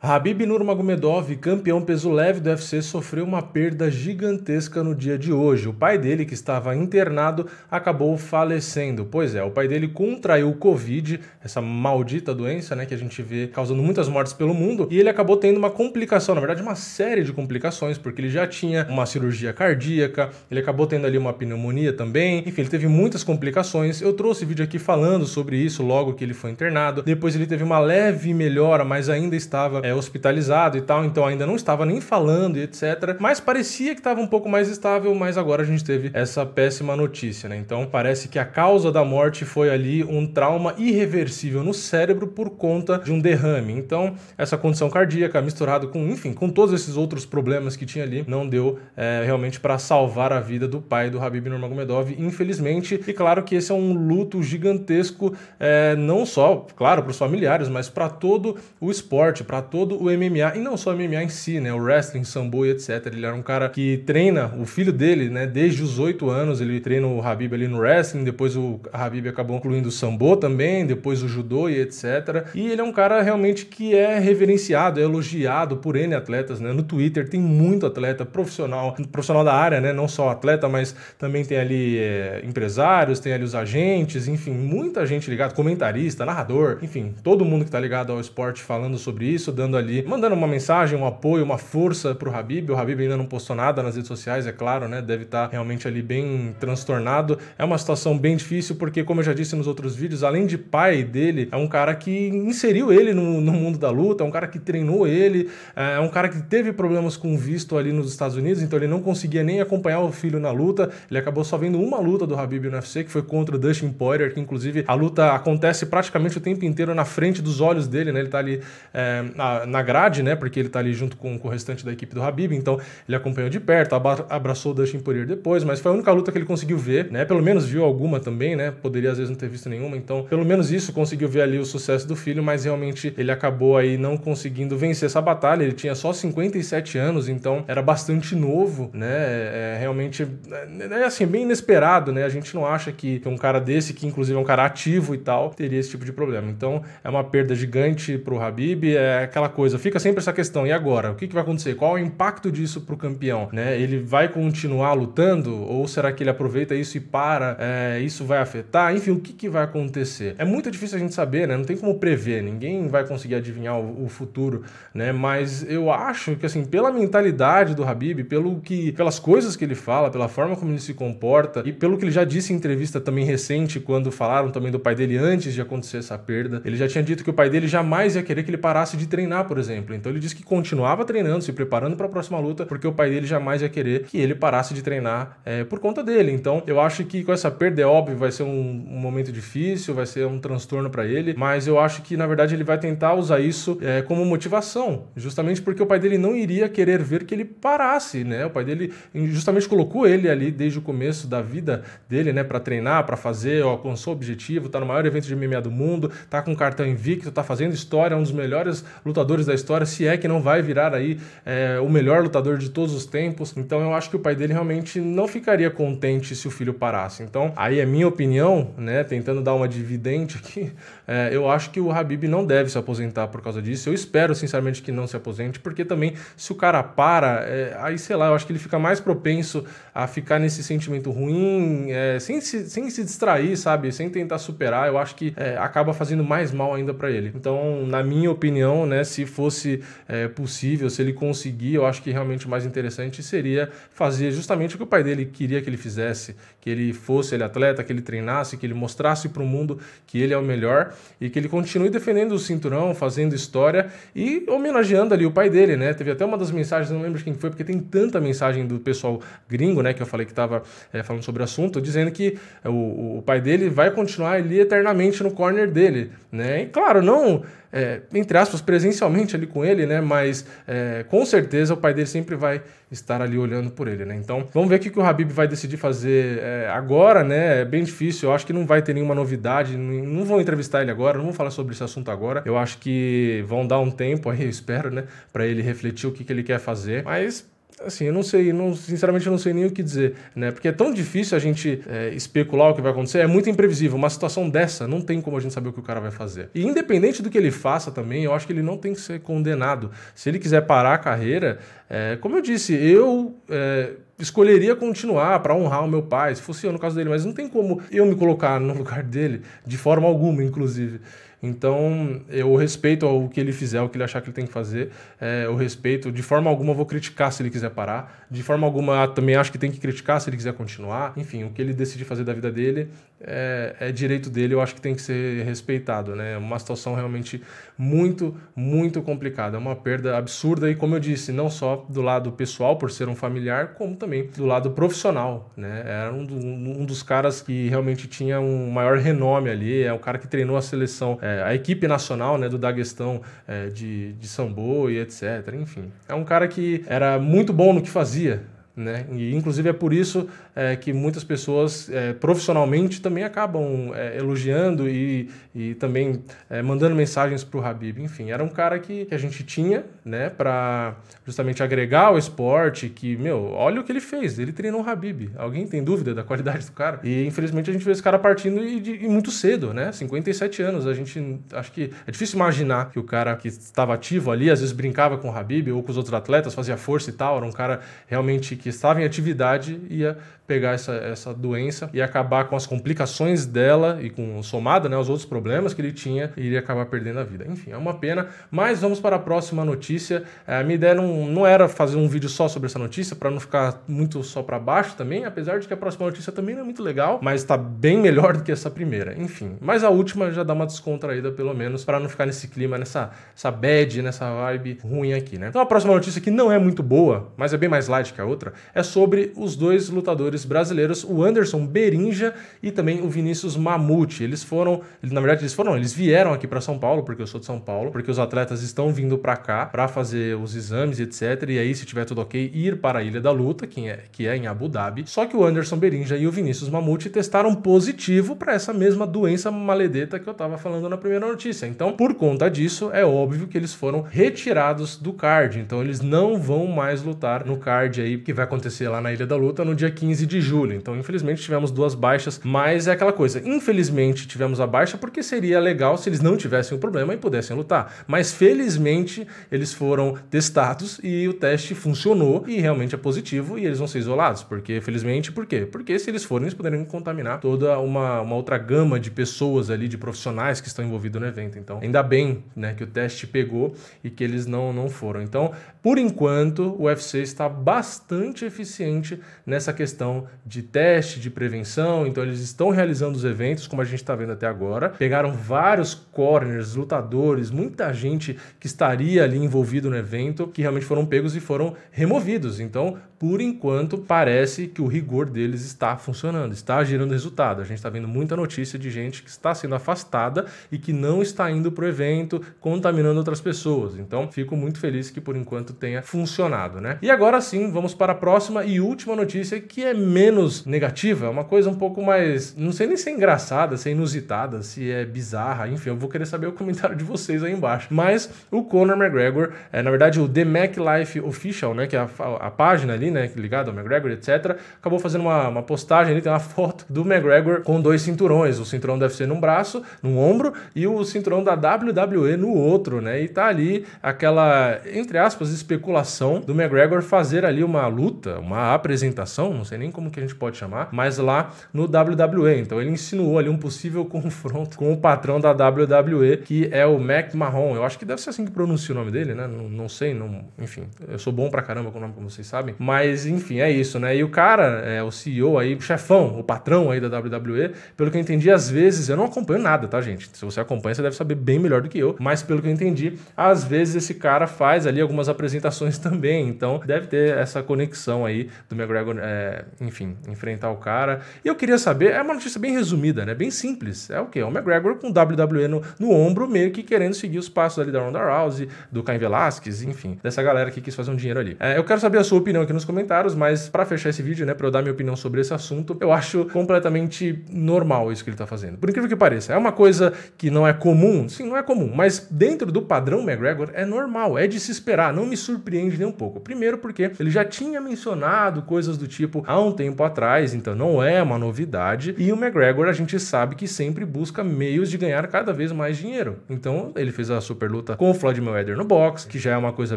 Habib Nurmagomedov, campeão peso leve do UFC, sofreu uma perda gigantesca no dia de hoje. O pai dele, que estava internado, acabou falecendo. Pois é, o pai dele contraiu o Covid, essa maldita doença, né, que a gente vê causando muitas mortes pelo mundo, e ele acabou tendo uma complicação, na verdade, uma série de complicações, porque ele já tinha uma cirurgia cardíaca, ele acabou tendo ali uma pneumonia também. Enfim, ele teve muitas complicações. Eu trouxe vídeo aqui falando sobre isso logo que ele foi internado. Depois ele teve uma leve melhora, mas ainda estava é, hospitalizado e tal, então ainda não estava nem falando e etc. Mas parecia que estava um pouco mais estável, mas agora a gente teve essa péssima notícia, né? Então parece que a causa da morte foi ali um trauma irreversível no cérebro por conta de um derrame. Então essa condição cardíaca misturada com, enfim, com todos esses outros problemas que tinha ali, não deu é, realmente para salvar a vida do pai do Habib Nurmagomedov, infelizmente. E claro que esse é um luto gigantesco, é, não só, claro, para os familiares, mas para todo o esporte, para todo todo o MMA, e não só o MMA em si, né? O wrestling, sambo e etc. Ele era um cara que treina, o filho dele, né? Desde os oito anos, ele treina o Habib ali no wrestling, depois o Habib acabou incluindo o sambo também, depois o judô e etc. E ele é um cara realmente que é reverenciado, é elogiado por N atletas, né? No Twitter tem muito atleta profissional, profissional da área, né? Não só atleta, mas também tem ali é, empresários, tem ali os agentes, enfim, muita gente ligada, comentarista, narrador, enfim, todo mundo que tá ligado ao esporte falando sobre isso, dando ali, mandando uma mensagem, um apoio, uma força pro Habib. O Habib ainda não postou nada nas redes sociais, é claro, né? Deve estar tá realmente ali bem transtornado. É uma situação bem difícil porque, como eu já disse nos outros vídeos, além de pai dele, é um cara que inseriu ele no, no mundo da luta, é um cara que treinou ele, é, é um cara que teve problemas com visto ali nos Estados Unidos, então ele não conseguia nem acompanhar o filho na luta. Ele acabou só vendo uma luta do Habib no UFC, que foi contra o Dustin Poirier, que inclusive a luta acontece praticamente o tempo inteiro na frente dos olhos dele, né? Ele tá ali é, na, grade, né? Porque ele tá ali junto com, com o restante da equipe do Habib, então ele acompanhou de perto, abraçou o Dustin Poirier depois, mas foi a única luta que ele conseguiu ver, né? Pelo menos viu alguma também, né? Poderia às vezes não ter visto nenhuma, então pelo menos isso conseguiu ver ali o sucesso do filho, mas realmente ele acabou aí não conseguindo vencer essa batalha. Ele tinha só 57 anos, então era bastante novo, né? É, é realmente é, é assim, bem inesperado, né? A gente não acha que um cara desse, que inclusive é um cara ativo e tal, teria esse tipo de problema. Então é uma perda gigante pro Habib, é aquela aquela coisa, fica sempre essa questão, e agora? O que, que vai acontecer? Qual o impacto disso para o campeão? Né? Ele vai continuar lutando ou será que ele aproveita isso e para? É, isso vai afetar? Enfim, o que, que vai acontecer? É muito difícil a gente saber, né? Não tem como prever, ninguém vai conseguir adivinhar o, o futuro, né? Mas eu acho que, assim, pela mentalidade do Habib, pelo que, pelas coisas que ele fala, pela forma como ele se comporta e pelo que ele já disse em entrevista também recente, quando falaram também do pai dele antes de acontecer essa perda, ele já tinha dito que o pai dele jamais ia querer que ele parasse de treinar treinar, por exemplo. Então ele disse que continuava treinando, se preparando para a próxima luta, porque o pai dele jamais ia querer que ele parasse de treinar é, por conta dele. Então eu acho que com essa perda, é óbvio, vai ser um, um momento difícil, vai ser um transtorno para ele, mas eu acho que na verdade ele vai tentar usar isso é, como motivação, justamente porque o pai dele não iria querer ver que ele parasse, né? O pai dele justamente colocou ele ali desde o começo da vida dele, né, para treinar, para fazer, alcançou o objetivo, tá no maior evento de MMA do mundo, tá com cartão invicto, tá fazendo história, é um dos melhores lutadores lutadores da história, se é que não vai virar aí é, o melhor lutador de todos os tempos. Então eu acho que o pai dele realmente não ficaria contente se o filho parasse. Então, aí é minha opinião, né? Tentando dar uma dividente aqui, é, eu acho que o Habib não deve se aposentar por causa disso. Eu espero, sinceramente, que não se aposente, porque também se o cara para, é, aí sei lá, eu acho que ele fica mais propenso a ficar nesse sentimento ruim, é, sem, se, sem se distrair, sabe? Sem tentar superar, eu acho que é, acaba fazendo mais mal ainda para ele. Então, na minha opinião, né? Se fosse é, possível, se ele conseguir, eu acho que realmente o mais interessante seria fazer justamente o que o pai dele queria que ele fizesse, que ele fosse ele atleta, que ele treinasse, que ele mostrasse para o mundo que ele é o melhor e que ele continue defendendo o cinturão, fazendo história e homenageando ali o pai dele, né? Teve até uma das mensagens, não lembro quem foi, porque tem tanta mensagem do pessoal gringo, né, que eu falei que estava é, falando sobre o assunto, dizendo que o, o pai dele vai continuar ali eternamente no corner dele, né? E claro, não é, entre aspas, presencialmente presencialmente ali com ele, né? Mas é, com certeza o pai dele sempre vai estar ali olhando por ele, né? Então vamos ver o que, que o Habib vai decidir fazer é, agora, né? É bem difícil, eu acho que não vai ter nenhuma novidade, não vão entrevistar ele agora, não vão falar sobre esse assunto agora. Eu acho que vão dar um tempo aí, eu espero, né? Para ele refletir o que, que ele quer fazer, mas assim, eu não sei, eu não, sinceramente eu não sei nem o que dizer, né? Porque é tão difícil a gente é, especular o que vai acontecer, é muito imprevisível. Uma situação dessa não tem como a gente saber o que o cara vai fazer. E independente do que ele faça também, eu acho que ele não tem que ser condenado. Se ele quiser parar a carreira, é, como eu disse, eu é, escolheria continuar para honrar o meu pai, se fosse eu no caso dele, mas não tem como eu me colocar no lugar dele, de forma alguma, inclusive. Então, eu respeito o que ele fizer, o que ele achar que ele tem que fazer, é, eu respeito. De forma alguma, vou criticar se ele quiser parar. De forma alguma, também acho que tem que criticar se ele quiser continuar. Enfim, o que ele decidir fazer da vida dele é, é direito dele, eu acho que tem que ser respeitado. né? É uma situação realmente muito, muito complicada. É uma perda absurda e, como eu disse, não só do lado pessoal, por ser um familiar, como também do lado profissional, né? Era um, um dos caras que realmente tinha um maior renome ali, é o cara que treinou a seleção, é, a equipe nacional, né, do Daguestão é, de, de Sambo e etc. Enfim, é um cara que era muito bom no que fazia, né? E, inclusive, é por isso é, que muitas pessoas é, profissionalmente também acabam é, elogiando e, e também é, mandando mensagens para o Habib. Enfim, era um cara que, que a gente tinha né, para justamente agregar ao esporte. Que, meu, olha o que ele fez, ele treinou o Habib. Alguém tem dúvida da qualidade do cara? E, infelizmente, a gente vê esse cara partindo e, de, e muito cedo, né? 57 anos. A gente acho que é difícil imaginar que o cara que estava ativo ali, às vezes brincava com o Habib ou com os outros atletas, fazia força e tal. Era um cara realmente que que estava em atividade ia pegar essa, essa doença e acabar com as complicações dela e com somada, né, os outros problemas que ele tinha, e iria acabar perdendo a vida. Enfim, é uma pena, mas vamos para a próxima notícia. É, a minha ideia não, não era fazer um vídeo só sobre essa notícia para não ficar muito só para baixo também, apesar de que a próxima notícia também não é muito legal, mas está bem melhor do que essa primeira. Enfim, mas a última já dá uma descontraída pelo menos para não ficar nesse clima, nessa essa bad, nessa vibe ruim aqui, né? Então a próxima notícia que não é muito boa, mas é bem mais light que a outra, é sobre os dois lutadores brasileiros, o Anderson Berinja e também o Vinícius Mamute. Eles foram, na verdade, eles foram, eles vieram aqui para São Paulo, porque eu sou de São Paulo, porque os atletas estão vindo para cá para fazer os exames, etc. E aí, se tiver tudo ok, ir para a Ilha da Luta, que é, que é em Abu Dhabi. Só que o Anderson Berinja e o Vinícius Mamute testaram positivo para essa mesma doença maledeta que eu estava falando na primeira notícia. Então, por conta disso, é óbvio que eles foram retirados do card. Então, eles não vão mais lutar no card aí que vai acontecer lá na Ilha da Luta no dia 15 de julho. Então, infelizmente, tivemos duas baixas, mas é aquela coisa. Infelizmente, tivemos a baixa porque seria legal se eles não tivessem o problema e pudessem lutar. Mas, felizmente, eles foram testados e o teste funcionou e realmente é positivo e eles vão ser isolados. Porque, felizmente, por quê? Porque se eles forem, eles poderiam contaminar toda uma, uma outra gama de pessoas ali, de profissionais que estão envolvidos no evento. Então, ainda bem né, que o teste pegou e que eles não, não foram. Então, por enquanto, o UFC está bastante bastante eficiente nessa questão de teste, de prevenção. Então, eles estão realizando os eventos, como a gente está vendo até agora. Pegaram vários corners, lutadores, muita gente que estaria ali envolvido no evento, que realmente foram pegos e foram removidos. Então, por enquanto, parece que o rigor deles está funcionando, está gerando resultado. A gente está vendo muita notícia de gente que está sendo afastada e que não está indo para o evento, contaminando outras pessoas. Então, fico muito feliz que por enquanto tenha funcionado, né? E agora sim, vamos para a próxima e última notícia, que é menos negativa, é uma coisa um pouco mais. Não sei nem se é engraçada, se é inusitada, se é bizarra, enfim, eu vou querer saber o comentário de vocês aí embaixo. Mas o Conor McGregor, é, na verdade, o The Mac Life Official, né? Que é a, a página ali, né? Ligada ao McGregor, etc., acabou fazendo uma, uma postagem ali, tem uma foto do McGregor com dois cinturões: o cinturão deve ser num braço, num ombro, e o cinturão da WWE no outro, né? E tá ali aquela, entre aspas, especulação do McGregor fazer ali uma luta luta, uma apresentação, não sei nem como que a gente pode chamar, mas lá no WWE. Então ele insinuou ali um possível confronto com o patrão da WWE, que é o Mac Mahon. Eu acho que deve ser assim que pronuncia o nome dele, né? Não, não sei, não, enfim. Eu sou bom pra caramba com o nome, como vocês sabem. Mas enfim, é isso, né? E o cara, é, o CEO aí, o chefão, o patrão aí da WWE, pelo que eu entendi, às vezes, eu não acompanho nada, tá, gente? Se você acompanha, você deve saber bem melhor do que eu, mas pelo que eu entendi, às vezes esse cara faz ali algumas apresentações também. Então deve ter essa conexão convicção aí do McGregor, é, enfim, enfrentar o cara. E eu queria saber, é uma notícia bem resumida, né? Bem simples. É o que? É o McGregor com WWE no, no, ombro, meio que querendo seguir os passos ali da Ronda Rousey, do Cain Velasquez, enfim, dessa galera que quis fazer um dinheiro ali. É, eu quero saber a sua opinião aqui nos comentários, mas para fechar esse vídeo, né, para eu dar minha opinião sobre esse assunto, eu acho completamente normal isso que ele tá fazendo. Por incrível que pareça, é uma coisa que não é comum, sim, não é comum, mas dentro do padrão McGregor é normal, é de se esperar, não me surpreende nem um pouco. Primeiro porque ele já tinha mencionado coisas do tipo há um tempo atrás, então não é uma novidade. E o McGregor a gente sabe que sempre busca meios de ganhar cada vez mais dinheiro. Então ele fez a super luta com o Floyd Mayweather no box, que já é uma coisa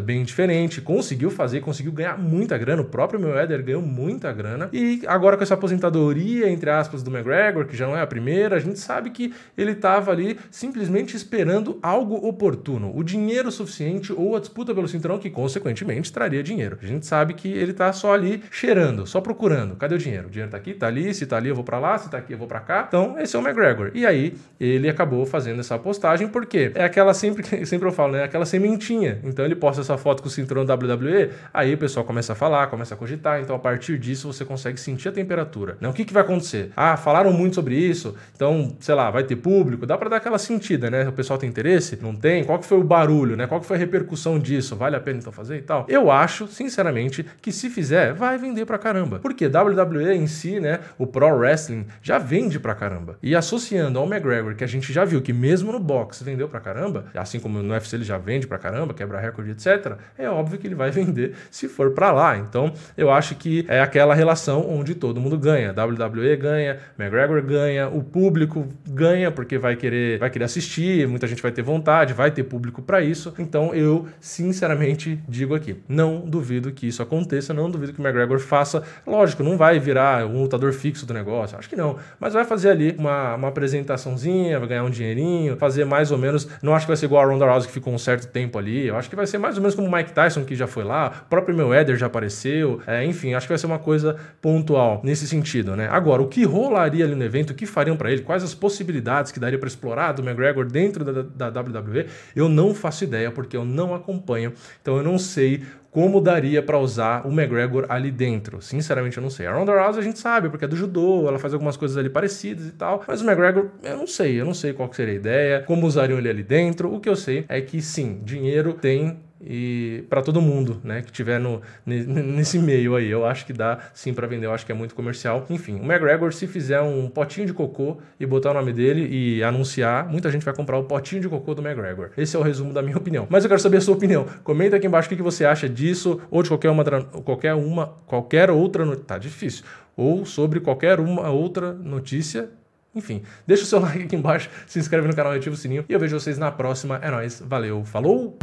bem diferente, conseguiu fazer, conseguiu ganhar muita grana, o próprio Mayweather ganhou muita grana. E agora com essa aposentadoria entre aspas do McGregor, que já não é a primeira, a gente sabe que ele estava ali simplesmente esperando algo oportuno, o dinheiro suficiente ou a disputa pelo cinturão que consequentemente traria dinheiro. A gente sabe que ele está só ali cheirando, só procurando. Cadê o dinheiro? O dinheiro está aqui, está ali, se está ali eu vou para lá, se está aqui eu vou para cá. Então esse é o McGregor. E aí ele acabou fazendo essa postagem porque é aquela sempre, sempre eu falo, né? Aquela sementinha. Então ele posta essa foto com o cinturão WWE, aí o pessoal começa a falar, começa a cogitar. Então a partir disso você consegue sentir a temperatura. Né? O que, que vai acontecer? Ah, falaram muito sobre isso, então sei lá, vai ter público. Dá para dar aquela sentida, né? O pessoal tem interesse? Não tem? Qual que foi o barulho, né? Qual que foi a repercussão disso? Vale a pena então fazer e tal? Eu acho, sinceramente, que se fizer, vai vender pra caramba. Porque WWE em si, né, o pro wrestling já vende pra caramba. E associando ao McGregor, que a gente já viu que mesmo no box vendeu pra caramba, assim como no UFC ele já vende pra caramba, quebra recorde, etc. É óbvio que ele vai vender se for pra lá. Então, eu acho que é aquela relação onde todo mundo ganha. WWE ganha, McGregor ganha, o público ganha porque vai querer, vai querer assistir, muita gente vai ter vontade, vai ter público para isso. Então, eu sinceramente digo aqui, não duvido que isso aconteça eu não duvido que o McGregor faça. Lógico, não vai virar um lutador fixo do negócio, acho que não. Mas vai fazer ali uma, uma apresentaçãozinha, vai ganhar um dinheirinho, fazer mais ou menos. Não acho que vai ser igual a Ronda Rousey que ficou um certo tempo ali. Eu acho que vai ser mais ou menos como o Mike Tyson que já foi lá, o próprio Eder já apareceu. É, enfim, acho que vai ser uma coisa pontual nesse sentido, né? Agora, o que rolaria ali no evento, o que fariam para ele, quais as possibilidades que daria para explorar do McGregor dentro da, da, da WWE, eu não faço ideia porque eu não acompanho. Então eu não sei como daria para usar o McGregor ali dentro. Sinceramente, eu não sei. A Ronda Rousey a gente sabe, porque é do judô, ela faz algumas coisas ali parecidas e tal, mas o McGregor, eu não sei, eu não sei qual seria a ideia, como usariam ele ali dentro. O que eu sei é que sim, dinheiro tem e para todo mundo, né, que tiver no, nesse meio aí. Eu acho que dá sim para vender, eu acho que é muito comercial. Enfim, o McGregor se fizer um potinho de cocô e botar o nome dele e anunciar, muita gente vai comprar o potinho de cocô do McGregor. Esse é o resumo da minha opinião. Mas eu quero saber a sua opinião. Comenta aqui embaixo o que você acha disso ou de qualquer uma qualquer uma qualquer outra notícia, tá difícil, ou sobre qualquer uma outra notícia enfim, deixa o seu like aqui embaixo, se inscreve no canal e ativa o sininho. E eu vejo vocês na próxima. É nóis, valeu, falou!